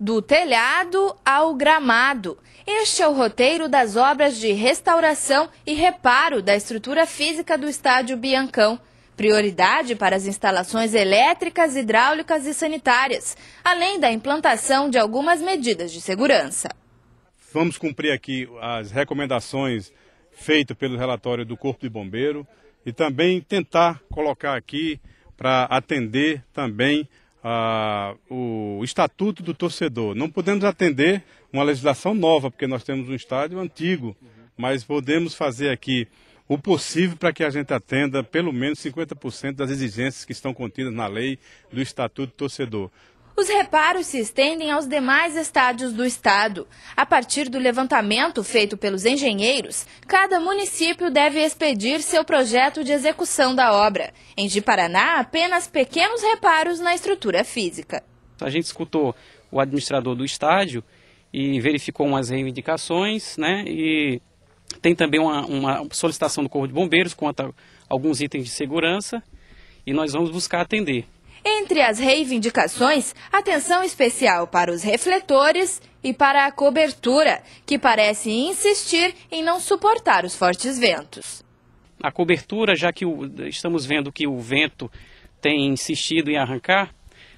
Do telhado ao gramado. Este é o roteiro das obras de restauração e reparo da estrutura física do estádio Biancão. Prioridade para as instalações elétricas, hidráulicas e sanitárias, além da implantação de algumas medidas de segurança. Vamos cumprir aqui as recomendações feitas pelo relatório do Corpo de Bombeiro e também tentar colocar aqui para atender também o estatuto do torcedor. Não podemos atender uma legislação nova, porque nós temos um estádio antigo, mas podemos fazer aqui o possível para que a gente atenda pelo menos 50% das exigências que estão contidas na lei do Estatuto do Torcedor. Os reparos se estendem aos demais estádios do estado. A partir do levantamento feito pelos engenheiros, cada município deve expedir seu projeto de execução da obra. Em de Paraná, apenas pequenos reparos na estrutura física. A gente escutou o administrador do estádio e verificou umas reivindicações, né? E tem também uma, uma solicitação do Corpo de Bombeiros quanto a alguns itens de segurança e nós vamos buscar atender. Entre as reivindicações, atenção especial para os refletores e para a cobertura, que parece insistir em não suportar os fortes ventos. A cobertura, já que o, estamos vendo que o vento tem insistido em arrancar,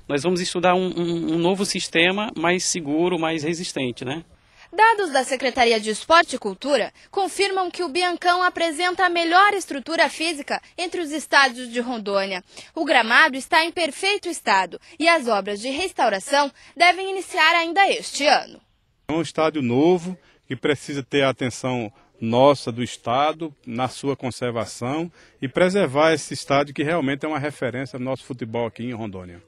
nós vamos estudar um, um, um novo sistema mais seguro, mais resistente, né? Dados da Secretaria de Esporte e Cultura confirmam que o Biancão apresenta a melhor estrutura física entre os estádios de Rondônia. O gramado está em perfeito estado e as obras de restauração devem iniciar ainda este ano. É um estádio novo que precisa ter a atenção nossa do Estado na sua conservação e preservar esse estádio que realmente é uma referência no nosso futebol aqui em Rondônia.